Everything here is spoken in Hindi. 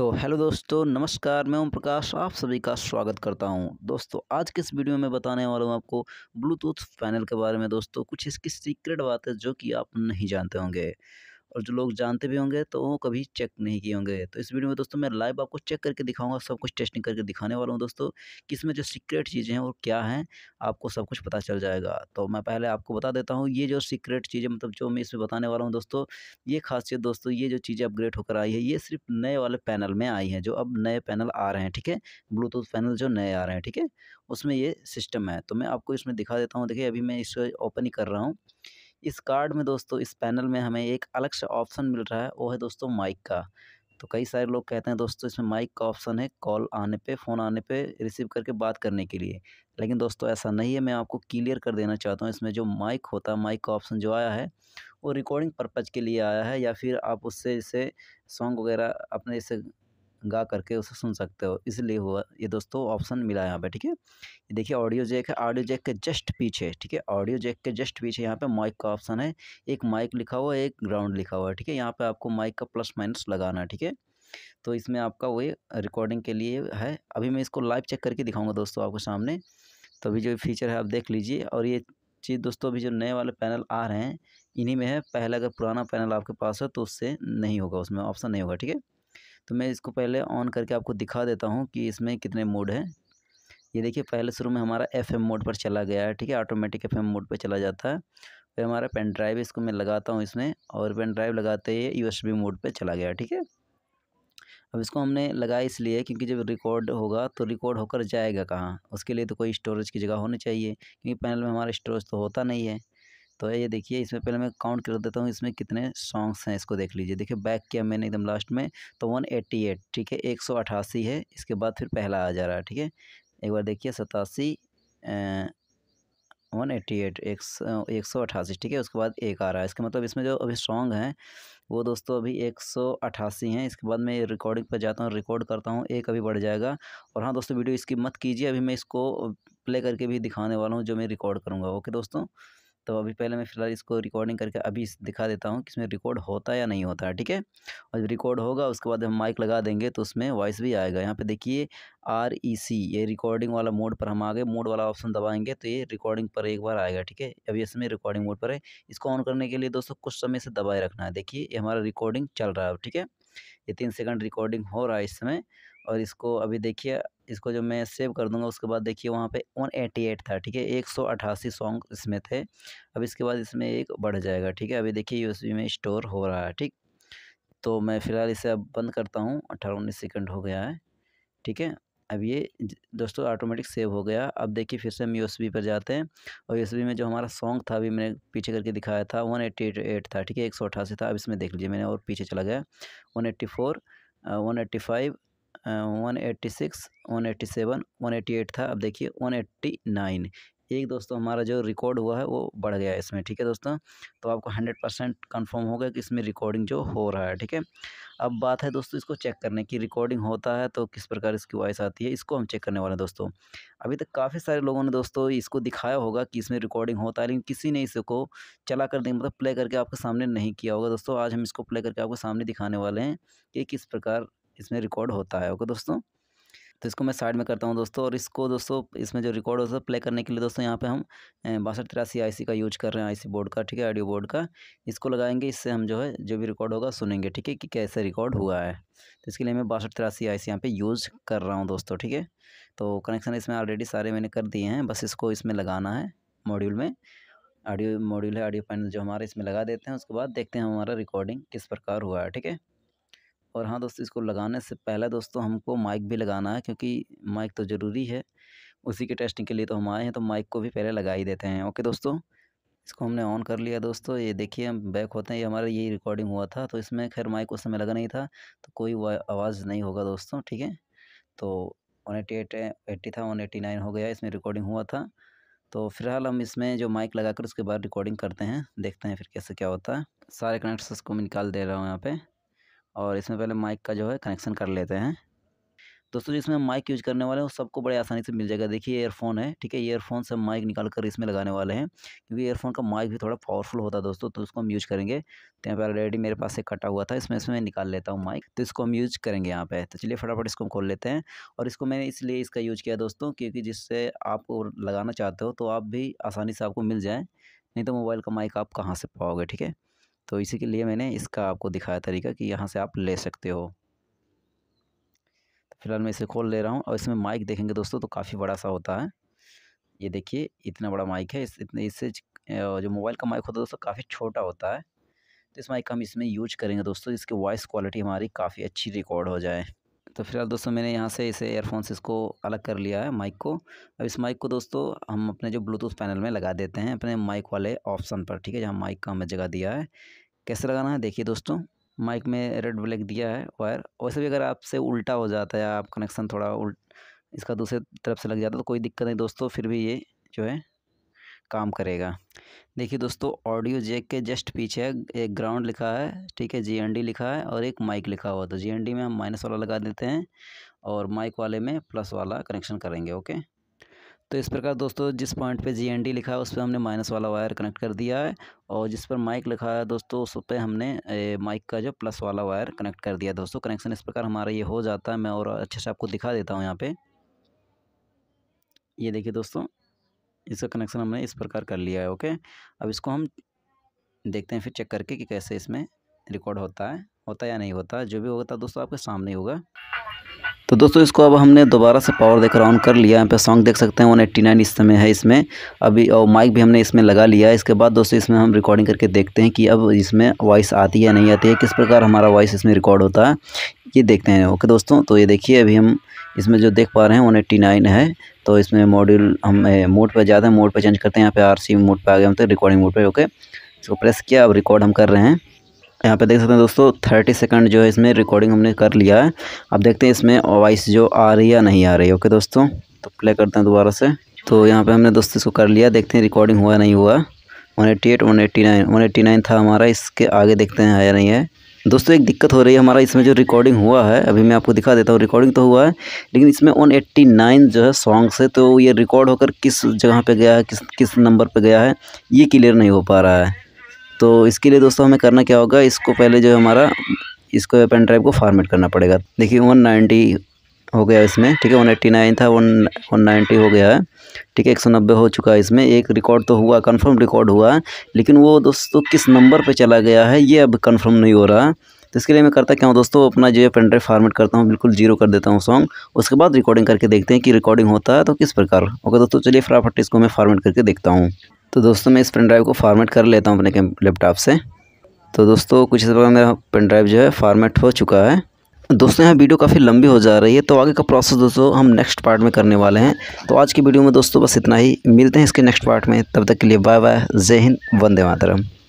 तो हेलो दोस्तों नमस्कार मैं ओम प्रकाश आप सभी का स्वागत करता हूं दोस्तों आज के इस वीडियो में बताने वाला हूं आपको ब्लूटूथ पैनल के बारे में दोस्तों कुछ इसकी सीक्रेट बात है जो कि आप नहीं जानते होंगे और जो लोग जानते भी होंगे तो वो कभी चेक नहीं किए होंगे तो इस वीडियो में दोस्तों मैं लाइव आपको चेक करके दिखाऊंगा सब कुछ टेस्टिंग करके दिखाने वाला हूँ दोस्तों कि इसमें जो सीक्रेट चीज़ें हैं वो क्या हैं आपको सब कुछ पता चल जाएगा तो मैं पहले आपको बता देता हूँ ये जो सीक्रेट चीज़ें मतलब जो मैं इसमें बताने वाला हूँ दोस्तों ये खासियत दोस्तों ये जो चीज़ें अपग्रेड होकर आई है ये सिर्फ नए वाले पैनल में आई हैं जो अब नए पैनल आ रहे हैं ठीक है ब्लूटूथ पैनल जो नए आ रहे हैं ठीक है उसमें ये सिस्टम है तो मैं आपको इसमें दिखा देता हूँ देखिए अभी मैं इसे ओपन ही कर रहा हूँ इस कार्ड में दोस्तों इस पैनल में हमें एक अलग से ऑप्शन मिल रहा है वो है दोस्तों माइक का तो कई सारे लोग कहते हैं दोस्तों इसमें माइक का ऑप्शन है कॉल आने पे फ़ोन आने पे रिसीव करके बात करने के लिए लेकिन दोस्तों ऐसा नहीं है मैं आपको क्लियर कर देना चाहता हूँ इसमें जो माइक होता है माइक का ऑप्शन जो आया है वो रिकॉर्डिंग पर्पज़ के लिए आया है या फिर आप उससे इसे सॉन्ग वगैरह अपने इसे गा करके उसे सुन सकते हो इसलिए हुआ ये दोस्तों ऑप्शन मिला यहाँ पे ठीक है ये देखिए ऑडियो जैक है ऑडियो जैक के जस्ट पीछे ठीक है ऑडियो जैक के जस्ट पीछे यहाँ पे माइक का ऑप्शन है एक माइक लिखा हुआ है एक ग्राउंड लिखा हुआ है ठीक है यहाँ पर आपको माइक का प्लस माइनस लगाना है ठीक है तो इसमें आपका वही रिकॉर्डिंग के लिए है अभी मैं इसको लाइव चेक करके दिखाऊँगा दोस्तों आपके सामने तो अभी जो फीचर है आप देख लीजिए और ये चीज़ दोस्तों अभी जो नए वाले पैनल आ रहे हैं इन्हीं में है पहले अगर पुराना पैनल आपके पास है तो उससे नहीं होगा उसमें ऑप्शन नहीं होगा ठीक है तो मैं इसको पहले ऑन करके आपको दिखा देता हूँ कि इसमें कितने मोड हैं ये देखिए पहले शुरू में हमारा एफ एम मोड पर चला गया है ठीक है ऑटोमेटिक एफ एम मोड पर चला जाता है फिर हमारा पेन ड्राइव इसको मैं लगाता हूँ इसमें और पेन ड्राइव लगाते ही यू एस बी मोड पर चला गया ठीक है अब इसको हमने लगाया इसलिए क्योंकि जब रिकॉर्ड होगा तो रिकॉर्ड होकर जाएगा कहाँ उसके लिए तो कोई स्टोरेज की जगह होनी चाहिए क्योंकि पैनल में हमारा स्टोरेज तो होता नहीं है तो ये देखिए इसमें पहले मैं काउंट कर देता हूँ इसमें कितने सॉन्ग्स हैं इसको देख लीजिए देखिए बैक किया मैंने एकदम लास्ट में तो वन एट्टी एट ठीक है एक सौ अठासी है इसके बाद फिर पहला आ जा रहा है ठीक है एक बार देखिए सतासी वन एट्टी एट एक एक सौ अट्ठासी ठीक है उसके बाद एक आ रहा है इसका मतलब इसमें जो अभी सॉन्ग हैं वो दोस्तों अभी एक सौ अठासी हैं इसके बाद मैं रिकॉर्डिंग पर जाता हूँ रिकॉर्ड करता हूँ एक अभी बढ़ जाएगा और हाँ दोस्तों वीडियो इसकी मत कीजिए अभी मैं इसको प्ले करके भी दिखाने वाला हूँ जो मैं रिकॉर्ड करूँगा ओके दोस्तों तो अभी पहले मैं फ़िलहाल इसको रिकॉर्डिंग करके अभी दिखा देता हूँ कि इसमें रिकॉर्ड होता या नहीं होता है ठीक है और जब रिकॉर्ड होगा उसके बाद हम माइक लगा देंगे तो उसमें वॉइस भी आएगा यहाँ पे देखिए आर ई सी ये रिकॉर्डिंग वाला मोड पर हम आ गए मोड वाला ऑप्शन दबाएंगे तो ये रिकॉर्डिंग पर एक बार आएगा ठीक है अभी इसमें रिकॉर्डिंग मोड पर है इसको ऑन करने के लिए दोस्तों कुछ समय से दबाए रखना है देखिए ये हमारा रिकॉर्डिंग चल रहा है ठीक है ये तीन सेकंड रिकॉर्डिंग हो रहा है इस समय और इसको अभी देखिए इसको जब मैं सेव कर दूंगा उसके बाद देखिए वहाँ पे 188 था ठीक है एक सौ अठासी सॉन्ग इसमें थे अब इसके बाद इसमें एक बढ़ जाएगा ठीक है अभी देखिए यूएसबी में स्टोर हो रहा है ठीक तो मैं फ़िलहाल इसे अब बंद करता हूँ अठारह उन्नीस सेकेंड हो गया है ठीक है अब ये दोस्तों ऑटोमेटिक सेव हो गया अब देखिए फिर से हम यू पर जाते हैं और यू में जो हमारा सॉन्ग था अभी मैंने पीछे करके दिखाया था वन एट था ठीक है एक सौ अठासी था अब इसमें देख लीजिए मैंने और पीछे चला गया one eighty four one eighty five one eighty six one eighty seven one eighty eight था अब देखिए वन एट्टी नाइन एक दोस्तों हमारा जो रिकॉर्ड हुआ है वो बढ़ गया है इसमें ठीक है दोस्तों तो आपको हंड्रेड परसेंट कन्फर्म हो गया कि इसमें रिकॉर्डिंग जो हो रहा है ठीक है अब बात है दोस्तों इसको चेक करने की रिकॉर्डिंग होता है तो किस प्रकार इसकी वॉइस आती है इसको हम चेक करने वाले हैं दोस्तों अभी तक काफ़ी सारे लोगों ने दोस्तों इसको दिखाया होगा कि इसमें रिकॉर्डिंग होता है लेकिन किसी ने इसको चला कर देंगे मतलब प्ले करके आपके सामने नहीं किया होगा दोस्तों आज हम इसको प्ले करके आपको सामने दिखाने वाले हैं कि किस प्रकार इसमें रिकॉर्ड होता है ओके दोस्तों तो इसको मैं साइड में करता हूँ दोस्तों और इसको दोस्तों इसमें जो रिकॉर्ड होता है प्ले करने के लिए दोस्तों यहाँ पे हम बासठ तिरासी आई का यूज कर रहे हैं आईसी बोर्ड का ठीक है ऑडियो बोर्ड का इसको लगाएंगे इससे हम जो है जो भी रिकॉर्ड होगा सुनेंगे ठीक है कि कैसे रिकॉर्ड हुआ है तो इसके लिए मैं बासठ तिरासी आई सी यहाँ पर यूज़ कर रहा हूँ दोस्तों ठीक है तो कनेक्शन इसमें ऑलरेडी सारे मैंने कर दिए हैं बस इसको इसमें लगाना है मॉड्यूल में ऑडियो मॉड्यूल है ऑडियो पैनल जो हमारे इसमें लगा देते हैं उसके बाद देखते हैं हमारा रिकॉर्डिंग किस प्रकार हुआ है ठीक है और हाँ दोस्तों इसको लगाने से पहले दोस्तों हमको माइक भी लगाना है क्योंकि माइक तो ज़रूरी है उसी के टेस्टिंग के लिए तो हम आए हैं तो माइक को भी पहले लगा ही देते हैं ओके दोस्तों इसको हमने ऑन कर लिया दोस्तों ये देखिए हम बैक होते हैं ये हमारा यही रिकॉर्डिंग हुआ था तो इसमें खैर माइक उस समय लगा नहीं था तो कोई आवाज़ नहीं होगा दोस्तों ठीक है तो वन एट एट्टी था वन नाइन हो गया इसमें रिकॉर्डिंग हुआ था तो फिलहाल हम इसमें जो माइक लगा कर उसके बाद रिकॉर्डिंग करते हैं देखते हैं फिर कैसे क्या होता है सारे कनेक्ट्स को मैं निकाल दे रहा हूँ यहाँ पर और इसमें पहले माइक का जो है कनेक्शन कर लेते हैं दोस्तों जिसमें माइक यूज़ करने वाले हैं वो सबको बड़े आसानी से मिल जाएगा देखिए एयरफोन है ठीक है एयरफ़ोन से माइक निकाल कर इसमें लगाने वाले हैं क्योंकि एयरफोन का माइक भी थोड़ा पावरफुल होता है दोस्तों तो उसको हम यूज़ करेंगे तो यहाँ पर ऑलरेडी मेरे पास से कटा हुआ था इसमें इसमें मैं निकाल लेता हूँ माइक तो इसको हम यूज़ करेंगे यहाँ पर तो चलिए फटाफट इसको हम खोल लेते हैं और इसको मैंने इसलिए इसका यूज़ किया दोस्तों क्योंकि जिससे आप लगाना चाहते हो तो आप भी आसानी से आपको मिल जाए नहीं तो मोबाइल का माइक आप कहाँ से पाओगे ठीक है तो इसी के लिए मैंने इसका आपको दिखाया तरीका कि यहाँ से आप ले सकते हो तो फिलहाल मैं इसे खोल ले रहा हूँ और इसमें माइक देखेंगे दोस्तों तो काफ़ी बड़ा सा होता है ये देखिए इतना बड़ा माइक है इस इतने इससे जो मोबाइल का माइक होता है दोस्तों काफ़ी छोटा होता है तो इस माइक का हम इसमें यूज करेंगे दोस्तों इसकी वॉइस क्वालिटी हमारी काफ़ी अच्छी रिकॉर्ड हो जाए तो फिलहाल दोस्तों मैंने यहाँ से इसे एयरफोन से इसको अलग कर लिया है माइक को अब इस माइक को दोस्तों हम अपने जो ब्लूटूथ पैनल में लगा देते हैं अपने माइक वाले ऑप्शन पर ठीक है जहाँ माइक का हमें जगह दिया है कैसे लगाना है देखिए दोस्तों माइक में रेड ब्लैक दिया है वायर वैसे भी अगर आपसे उल्टा हो जाता है या आप कनेक्शन थोड़ा उल्ट इसका दूसरे तरफ से लग जाता है तो कोई दिक्कत नहीं दोस्तों फिर भी ये जो है काम करेगा देखिए दोस्तों ऑडियो जैक के जस्ट पीछे एक ग्राउंड लिखा है ठीक है जीएनडी लिखा है और एक माइक लिखा हुआ तो जीएनडी में हम माइनस वाला लगा देते हैं और माइक वाले में प्लस वाला कनेक्शन करेंगे ओके तो इस प्रकार दोस्तों जिस पॉइंट पे जीएनडी लिखा है उस पर हमने माइनस वाला वायर कनेक्ट कर दिया है और जिस पर माइक लिखा है दोस्तों उस पर हमने माइक का जो प्लस वाला वायर कनेक्ट कर दिया दोस्तों कनेक्शन इस प्रकार हमारा ये हो जाता है मैं और अच्छे से आपको दिखा देता हूँ यहाँ पर ये देखिए दोस्तों इसका कनेक्शन हमने इस प्रकार कर लिया है ओके अब इसको हम देखते हैं फिर चेक करके कि कैसे इसमें रिकॉर्ड होता है होता या नहीं होता जो भी होता दोस्तों आपके सामने होगा तो दोस्तों इसको अब हमने दोबारा से पावर देकर ऑन कर लिया यहाँ पे सॉन्ग देख सकते हैं वन एट्टी नाइन इस समय है इसमें अभी और माइक भी हमने इसमें लगा लिया है इसके बाद दोस्तों इसमें हम रिकॉर्डिंग करके देखते हैं कि अब इसमें वॉइस आती है नहीं आती है किस प्रकार हमारा वॉइस इसमें रिकॉर्ड होता है ये देखते हैं ओके दोस्तों तो ये देखिए अभी हम इसमें जो देख पा रहे हैं वन एट्टी नाइन है तो इसमें मॉड्यूल हम मोड पर ज़्यादा मोड पर चेंज करते हैं यहाँ पे आरसी मोड पर आ गए हम तो रिकॉर्डिंग मोड पे ओके इसको प्रेस किया अब रिकॉर्ड हम कर रहे हैं यहाँ पे देख सकते हैं दोस्तों थर्टी सेकंड जो है इसमें रिकॉर्डिंग हमने कर लिया है अब देखते हैं इसमें वॉइस जो आ रही है नहीं आ रही ओके दोस्तों तो प्ले करते हैं दोबारा से तो यहाँ पर हमने दोस्तों इसको कर लिया देखते हैं रिकॉर्डिंग हुआ नहीं हुआ one eighty eight one eighty nine one eighty nine था हमारा इसके आगे देखते हैं आया नहीं है दोस्तों एक दिक्कत हो रही है हमारा इसमें जो रिकॉर्डिंग हुआ है अभी मैं आपको दिखा देता हूँ रिकॉर्डिंग तो हुआ है लेकिन इसमें वन एट्टी नाइन जो है सॉन्ग से तो ये रिकॉर्ड होकर किस जगह पे गया है किस किस नंबर पे गया है ये क्लियर नहीं हो पा रहा है तो इसके लिए दोस्तों हमें करना क्या होगा इसको पहले जो है हमारा इसको पेन ड्राइव को फॉर्मेट करना पड़ेगा देखिए वन नाइन्टी हो गया इसमें ठीक है वन एट्टी नाइन था वन वन नाइन्टी हो गया है ठीक है एक सौ नब्बे हो चुका है इसमें एक रिकॉर्ड तो हुआ कंफर्म रिकॉर्ड हुआ लेकिन वो दोस्तों किस नंबर पे चला गया है ये अब कंफर्म नहीं हो रहा तो इसके लिए मैं करता क्या हूँ दोस्तों अपना जो है पेनड्राइव फार्मेट करता हूँ बिल्कुल जीरो कर देता हूँ सॉन्ग उसके बाद रिकॉर्डिंग करके देखते हैं कि रिकॉर्डिंग होता है तो किस प्रकार ओके दोस्तों चलिए फटाफट इसको मैं फार्मेट करके देखता हूँ तो दोस्तों मैं इस पेनड्राइव को फार्मेट कर लेता हूँ अपने लैपटॉप से तो दोस्तों कुछ इस प्रकार मेरा पेनड्राइव जो है फार्मेट हो चुका है दोस्तों यहाँ वीडियो काफ़ी लंबी हो जा रही है तो आगे का प्रोसेस दोस्तों हम नेक्स्ट पार्ट में करने वाले हैं तो आज की वीडियो में दोस्तों बस इतना ही मिलते हैं इसके नेक्स्ट पार्ट में तब तक के लिए बाय बाय जय हिंद वंदे मातरम